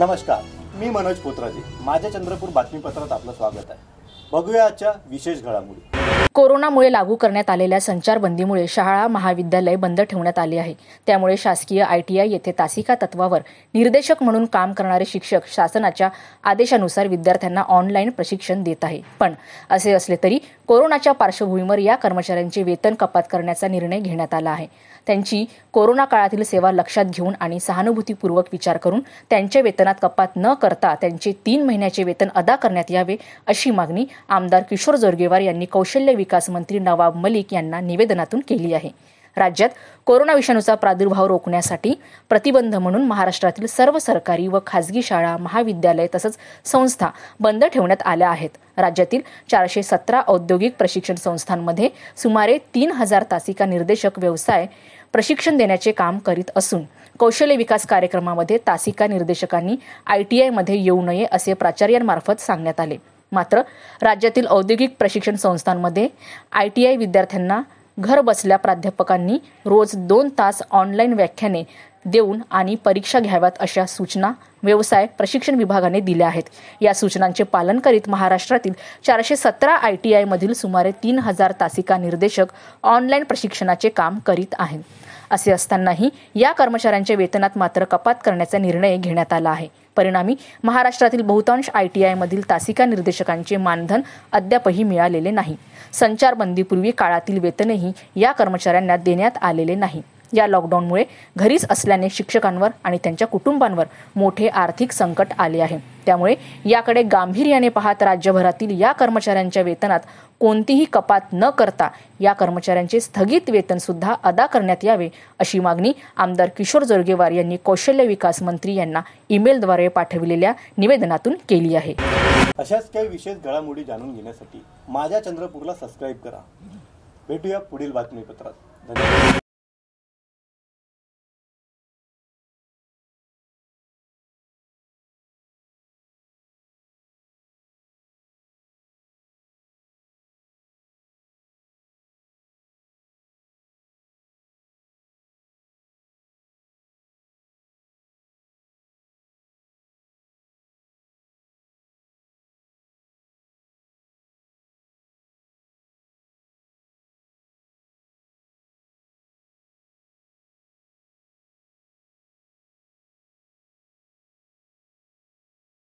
नमस्कार मी मनोज पोत्राजी माझ्या चंद्रपूर बातमीपत्रात आपलं स्वागत आहे बघूया आजच्या विशेष घडामोडी कोरोनामुळे लागू करण्यात आलेल्या संचारबंदीमुळे शाळा महाविद्यालय बंद ठेवण्यात आली आहे त्यामुळे शासकीय आयटीआय येथे तासिका तत्वावर निर्देशक म्हणून काम करणारे शिक्षक शासनाच्या आदेशानुसार विद्यार्थ्यांना ऑनलाईन प्रशिक्षण देत आहे पण असे असले तरी कोरोनाच्या पार्श्वभूमीवर या कर्मचाऱ्यांचे वेतन कपात करण्याचा निर्णय घेण्यात आला आहे त्यांची कोरोना काळातील सेवा लक्षात घेऊन आणि सहानुभूतीपूर्वक विचार करून त्यांच्या वेतनात कपात न करता त्यांचे तीन महिन्याचे वेतन अदा करण्यात यावे अशी मागणी आमदार किशोर जोरगेवार यांनी कौशल्य विकास मंत्री नवाब मलिक यांना निवेदनातून केली आहे राज्यात कोरोना विषाणूचा प्रादुर्भाव रोखण्यासाठी प्रतिबंध म्हणून महाराष्ट्रातील सर्व सरकारी व खासगी शाळा महाविद्यालय तसंच संस्था बंद ठेवण्यात आल्या आहेत राज्यातील चारशे सतरा औद्योगिक प्रशिक्षण संस्थांमध्ये सुमारे तीन हजार तासिका निर्देशक व्यवसाय प्रशिक्षण देण्याचे काम करीत असून कौशल्य विकास कार्यक्रमामध्ये तासिका निर्देशकांनी आयटीआयमध्ये मध्ये येऊ नये असे प्राचार्यांमार्फत सांगण्यात आले मात्र राज्यातील औद्योगिक प्रशिक्षण संस्थांमध्ये आय टी आय विद्यार्थ्यांना घर बसल्या प्राध्यापकांनी रोज दोन तास ऑनलाईन व्याख्याने देऊन आणि परीक्षा घ्याव्यात अशा सूचना व्यवसाय प्रशिक्षण विभागाने दिल्या आहेत या सूचनांचे पालन करीत महाराष्ट्रातील चारशे सतरा आय टी आयमधील सुमारे तीन हजार तासिका निर्देशक ऑनलाईन प्रशिक्षणाचे काम करीत आहेत असे असतानाही या कर्मचाऱ्यांच्या वेतनात मात्र कपात करण्याचा निर्णय घेण्यात आला आहे परिणामी महाराष्ट्रातील बहुतांश आय टी आयमधील तासिका निर्देशकांचे मानधन अद्यापही मिळालेले नाही संचारबंदीपूर्वी काळातील वेतनही या कर्मचाऱ्यांना देण्यात आलेले नाही या लॉकडाऊनमुळे घरीच असल्याने शिक्षकांवर आणि त्यांच्या कुटुंबांवर मोठे आर्थिक संकट आले आहे त्यामुळे याकडे गांभीर्याने पाहत राज्यभरातील या कर्मचाऱ्यांच्या वेतनात कोणतीही कपात न करता या कर्मचाऱ्यांचे स्थगित वेतन सुद्धा अदा करण्यात यावे अशी मागणी आमदार किशोर जोरगेवार यांनी कौशल्य विकास मंत्री यांना ईमेलद्वारे पाठविलेल्या निवेदनातून केली आहे अशाच काही विशेष घडामोडी जाणून घेण्यासाठी माझ्या चंद्रपूरला सबस्क्राईब करा भेटूया पुढील बातमीपत्रात धन्यवाद